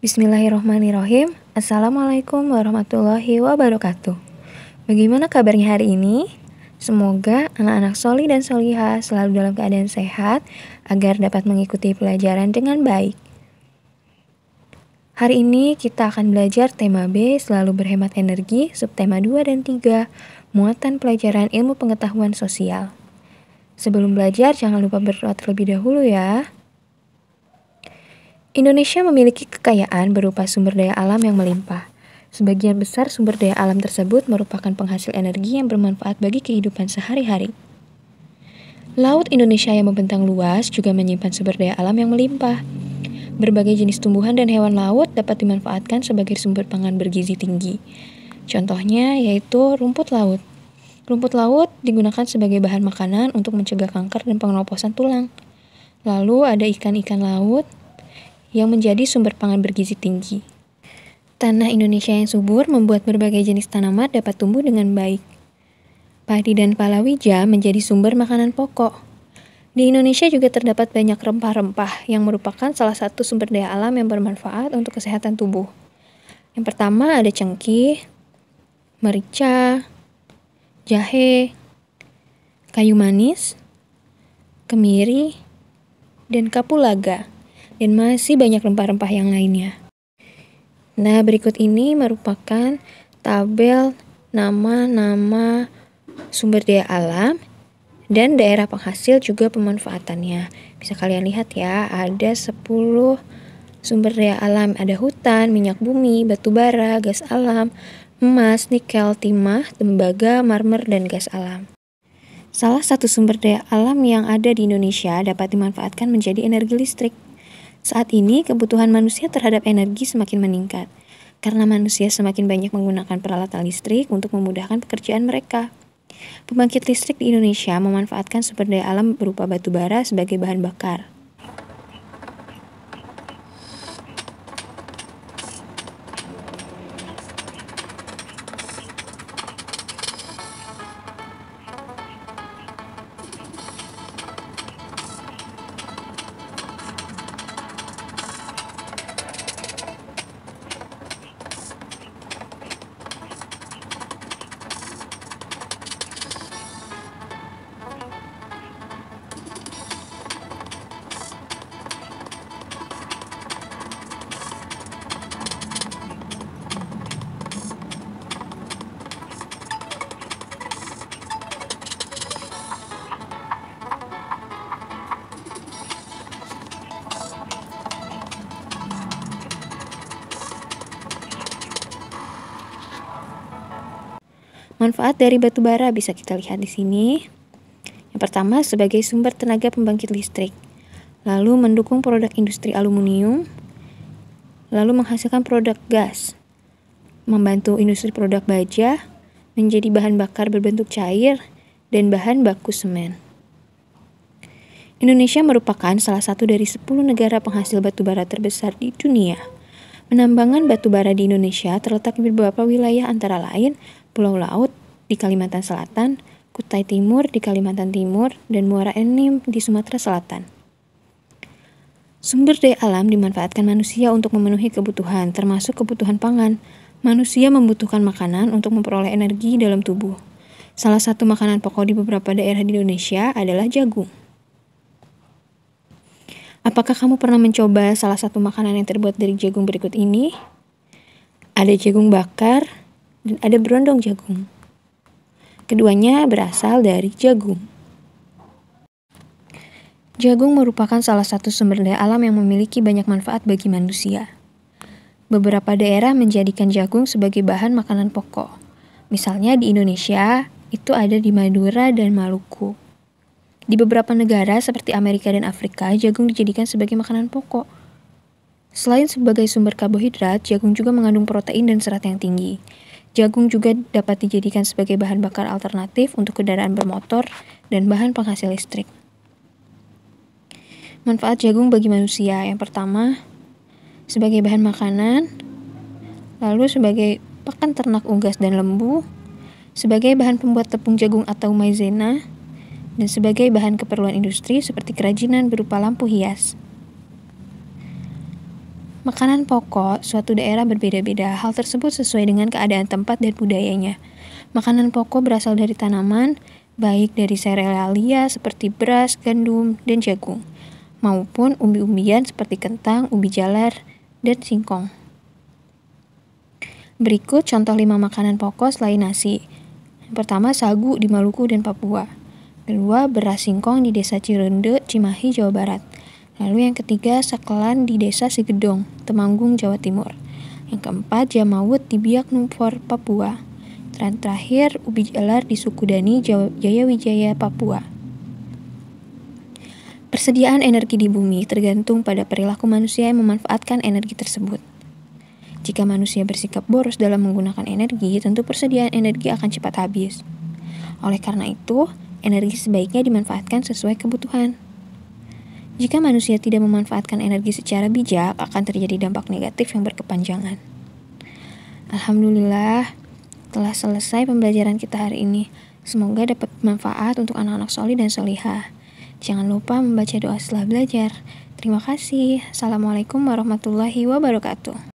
Bismillahirrohmanirrohim. Assalamualaikum warahmatullahi wabarakatuh. Bagaimana kabarnya hari ini? Semoga anak-anak soli dan soliha selalu dalam keadaan sehat agar dapat mengikuti pelajaran dengan baik. Hari ini kita akan belajar tema B selalu berhemat energi, subtema 2 dan 3, muatan pelajaran ilmu pengetahuan sosial. Sebelum belajar jangan lupa berdoa terlebih dahulu ya. Indonesia memiliki kekayaan berupa sumber daya alam yang melimpah. Sebagian besar sumber daya alam tersebut merupakan penghasil energi yang bermanfaat bagi kehidupan sehari-hari. Laut Indonesia yang membentang luas juga menyimpan sumber daya alam yang melimpah. Berbagai jenis tumbuhan dan hewan laut dapat dimanfaatkan sebagai sumber pangan bergizi tinggi. Contohnya yaitu rumput laut. Rumput laut digunakan sebagai bahan makanan untuk mencegah kanker dan pengeroposan tulang. Lalu ada ikan-ikan laut, yang menjadi sumber pangan bergizi tinggi. Tanah Indonesia yang subur membuat berbagai jenis tanaman dapat tumbuh dengan baik. Padi dan palawija menjadi sumber makanan pokok. Di Indonesia juga terdapat banyak rempah-rempah yang merupakan salah satu sumber daya alam yang bermanfaat untuk kesehatan tubuh. Yang pertama ada cengkih, merica, jahe, kayu manis, kemiri, dan kapulaga dan masih banyak rempah-rempah yang lainnya. Nah, berikut ini merupakan tabel nama-nama sumber daya alam dan daerah penghasil juga pemanfaatannya. Bisa kalian lihat ya, ada 10 sumber daya alam, ada hutan, minyak bumi, batu bara, gas alam, emas, nikel, timah, tembaga, marmer, dan gas alam. Salah satu sumber daya alam yang ada di Indonesia dapat dimanfaatkan menjadi energi listrik. Saat ini, kebutuhan manusia terhadap energi semakin meningkat karena manusia semakin banyak menggunakan peralatan listrik untuk memudahkan pekerjaan mereka. Pembangkit listrik di Indonesia memanfaatkan sumber daya alam berupa batu bara sebagai bahan bakar. Manfaat dari batu bara bisa kita lihat di sini. Yang pertama sebagai sumber tenaga pembangkit listrik. Lalu mendukung produk industri aluminium. Lalu menghasilkan produk gas. Membantu industri produk baja menjadi bahan bakar berbentuk cair dan bahan baku semen. Indonesia merupakan salah satu dari 10 negara penghasil batu bara terbesar di dunia. Penambangan batu bara di Indonesia terletak di beberapa wilayah antara lain Pulau Laut di Kalimantan Selatan, Kutai Timur di Kalimantan Timur, dan Muara Enim di Sumatera Selatan. Sumber daya alam dimanfaatkan manusia untuk memenuhi kebutuhan, termasuk kebutuhan pangan. Manusia membutuhkan makanan untuk memperoleh energi dalam tubuh. Salah satu makanan pokok di beberapa daerah di Indonesia adalah jagung. Apakah kamu pernah mencoba salah satu makanan yang terbuat dari jagung berikut ini? Ada jagung bakar, dan ada berondong jagung. Keduanya berasal dari jagung. Jagung merupakan salah satu sumber daya alam yang memiliki banyak manfaat bagi manusia. Beberapa daerah menjadikan jagung sebagai bahan makanan pokok. Misalnya di Indonesia, itu ada di Madura dan Maluku. Di beberapa negara seperti Amerika dan Afrika, jagung dijadikan sebagai makanan pokok. Selain sebagai sumber karbohidrat, jagung juga mengandung protein dan serat yang tinggi. Jagung juga dapat dijadikan sebagai bahan bakar alternatif untuk kendaraan bermotor dan bahan penghasil listrik. Manfaat jagung bagi manusia yang pertama sebagai bahan makanan, lalu sebagai pakan ternak unggas dan lembu, sebagai bahan pembuat tepung jagung atau maizena, dan sebagai bahan keperluan industri seperti kerajinan berupa lampu hias. Makanan pokok suatu daerah berbeda-beda. Hal tersebut sesuai dengan keadaan tempat dan budayanya. Makanan pokok berasal dari tanaman, baik dari serealia seperti beras, gandum, dan jagung, maupun umbi-umbian seperti kentang, umbi jalar, dan singkong. Berikut contoh lima makanan pokok selain nasi. Yang pertama, sagu di Maluku dan Papua. Kedua, beras singkong di Desa Cirende, Cimahi, Jawa Barat. Lalu yang ketiga, Sakelan di Desa Sigedong, Temanggung, Jawa Timur. Yang keempat, Jamawut di Biak Numfor, Papua. Dan terakhir, ubi jalar di Sukudani, Jaya Wijaya, Papua. Persediaan energi di bumi tergantung pada perilaku manusia yang memanfaatkan energi tersebut. Jika manusia bersikap boros dalam menggunakan energi, tentu persediaan energi akan cepat habis. Oleh karena itu, energi sebaiknya dimanfaatkan sesuai kebutuhan. Jika manusia tidak memanfaatkan energi secara bijak, akan terjadi dampak negatif yang berkepanjangan. Alhamdulillah, telah selesai pembelajaran kita hari ini. Semoga dapat manfaat untuk anak-anak soli dan soliha. Jangan lupa membaca doa setelah belajar. Terima kasih. Assalamualaikum warahmatullahi wabarakatuh.